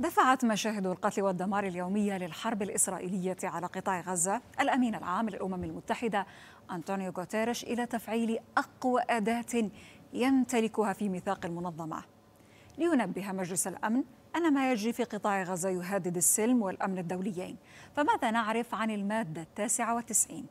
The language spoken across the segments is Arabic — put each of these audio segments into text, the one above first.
دفعت مشاهد القتل والدمار اليومية للحرب الإسرائيلية على قطاع غزة الأمين العام للأمم المتحدة أنطونيو غوتيريش إلى تفعيل أقوى أداة يمتلكها في ميثاق المنظمة لينبه مجلس الأمن أن ما يجري في قطاع غزة يهدد السلم والأمن الدوليين فماذا نعرف عن المادة التاسعة والتسعين؟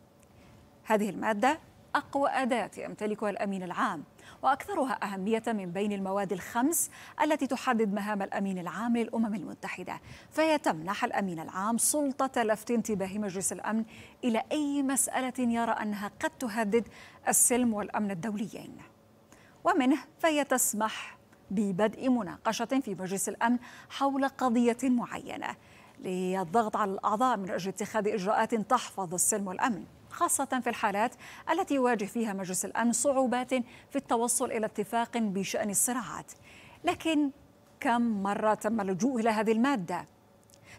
هذه المادة أقوى أداة يمتلكها الأمين العام وأكثرها أهمية من بين المواد الخمس التي تحدد مهام الأمين العام للأمم المتحدة فيتمنح الأمين العام سلطة لفت انتباه مجلس الأمن إلى أي مسألة يرى أنها قد تهدد السلم والأمن الدوليين ومنه فيتسمح ببدء مناقشة في مجلس الأمن حول قضية معينة للضغط على الأعضاء من أجل اتخاذ إجراءات تحفظ السلم والأمن خاصة في الحالات التي يواجه فيها مجلس الأمن صعوبات في التوصل إلى اتفاق بشأن الصراعات لكن كم مرة تم اللجوء إلى هذه المادة؟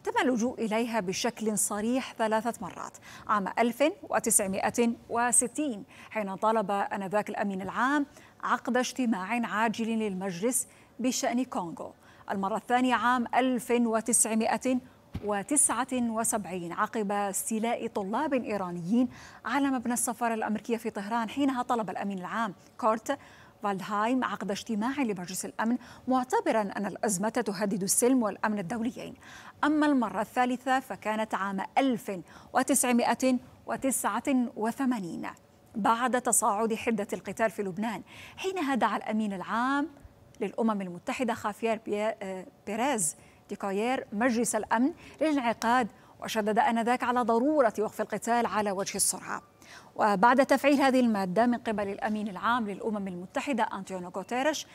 تم اللجوء إليها بشكل صريح ثلاثة مرات عام 1960 حين طالب آنذاك الأمين العام عقد اجتماع عاجل للمجلس بشأن كونغو المرة الثانية عام 1900 1979 عقب استيلاء طلاب إيرانيين على مبنى السفارة الأمريكية في طهران حينها طلب الأمين العام كورت فالدهايم عقد اجتماع لمجلس الأمن معتبرا أن الأزمة تهدد السلم والأمن الدوليين أما المرة الثالثة فكانت عام 1989 بعد تصاعد حدة القتال في لبنان حينها دعا الأمين العام للأمم المتحدة خافيار آه، بيريز ديكاير مجلس الأمن للانعقاد وشدد آنذاك على ضرورة وقف القتال على وجه السرعة وبعد تفعيل هذه المادة من قبل الأمين العام للأمم المتحدة أنتونيو غوتيريش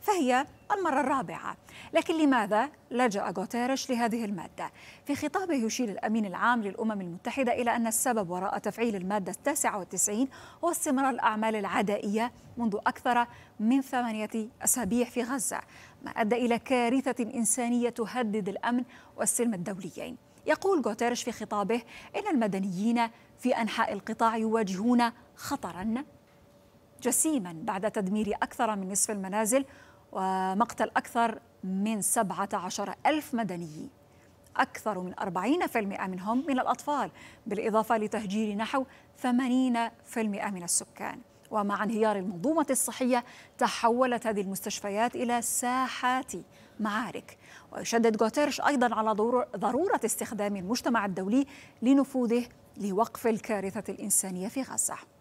فهي المرة الرابعة لكن لماذا لجأ غوتيريش لهذه المادة؟ في خطابه يشير الأمين العام للأمم المتحدة إلى أن السبب وراء تفعيل المادة 99 هو استمرار الأعمال العدائية منذ أكثر من ثمانية أسابيع في غزة ما أدى إلى كارثة إنسانية تهدد الأمن والسلم الدوليين يقول غوتيريش في خطابه إن المدنيين في أنحاء القطاع يواجهون خطرا جسيما بعد تدمير أكثر من نصف المنازل ومقتل أكثر من 17 ألف مدني أكثر من 40% منهم من الأطفال بالإضافة لتهجير نحو 80% من السكان ومع انهيار المنظومة الصحية تحولت هذه المستشفيات إلى ساحات معارك ويشدد غوتيرش أيضا على ضرورة استخدام المجتمع الدولي لنفوذه لوقف الكارثة الإنسانية في غزة